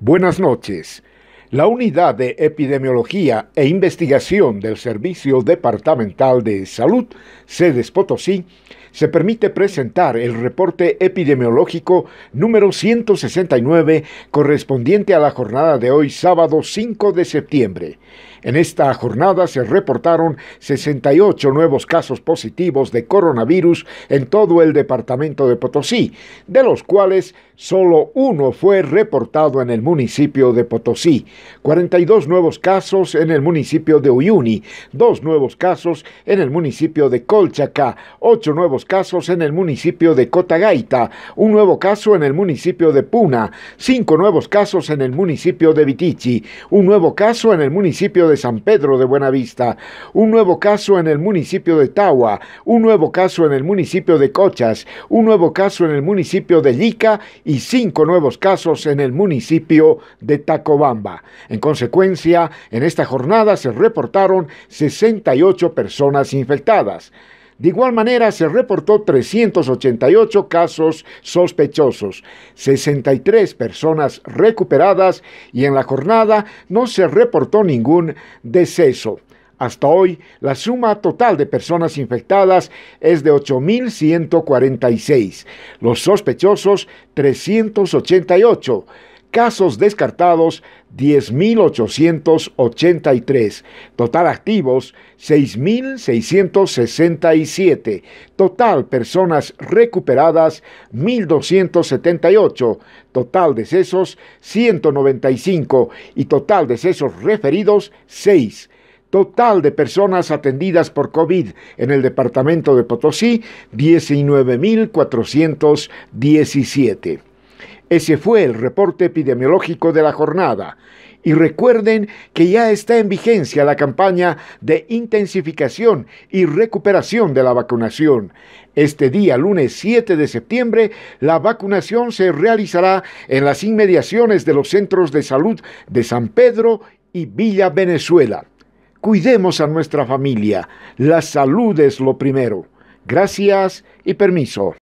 Buenas noches. La Unidad de Epidemiología e Investigación del Servicio Departamental de Salud, sedes Potosí, se permite presentar el reporte epidemiológico número 169 correspondiente a la jornada de hoy sábado 5 de septiembre. En esta jornada se reportaron 68 nuevos casos positivos de coronavirus en todo el departamento de Potosí, de los cuales solo uno fue reportado en el municipio de Potosí, 42 nuevos casos en el municipio de Uyuni, dos nuevos casos en el municipio de Colchaca, 8 nuevos casos en el municipio de Cotagaita, un nuevo caso en el municipio de Puna, cinco nuevos casos en el municipio de Vitichi, un nuevo caso en el municipio de San Pedro de Buenavista, un nuevo caso en el municipio de Tawa, un nuevo caso en el municipio de Cochas, un nuevo caso en el municipio de Lica y cinco nuevos casos en el municipio de Tacobamba. En consecuencia, en esta jornada se reportaron 68 personas infectadas. De igual manera, se reportó 388 casos sospechosos, 63 personas recuperadas y en la jornada no se reportó ningún deceso. Hasta hoy, la suma total de personas infectadas es de 8.146, los sospechosos 388 casos descartados 10.883, total activos 6.667, total personas recuperadas 1.278, total decesos 195 y total decesos referidos 6 total de personas atendidas por COVID en el departamento de Potosí, 19.417. Ese fue el reporte epidemiológico de la jornada. Y recuerden que ya está en vigencia la campaña de intensificación y recuperación de la vacunación. Este día, lunes 7 de septiembre, la vacunación se realizará en las inmediaciones de los centros de salud de San Pedro y Villa Venezuela. Cuidemos a nuestra familia. La salud es lo primero. Gracias y permiso.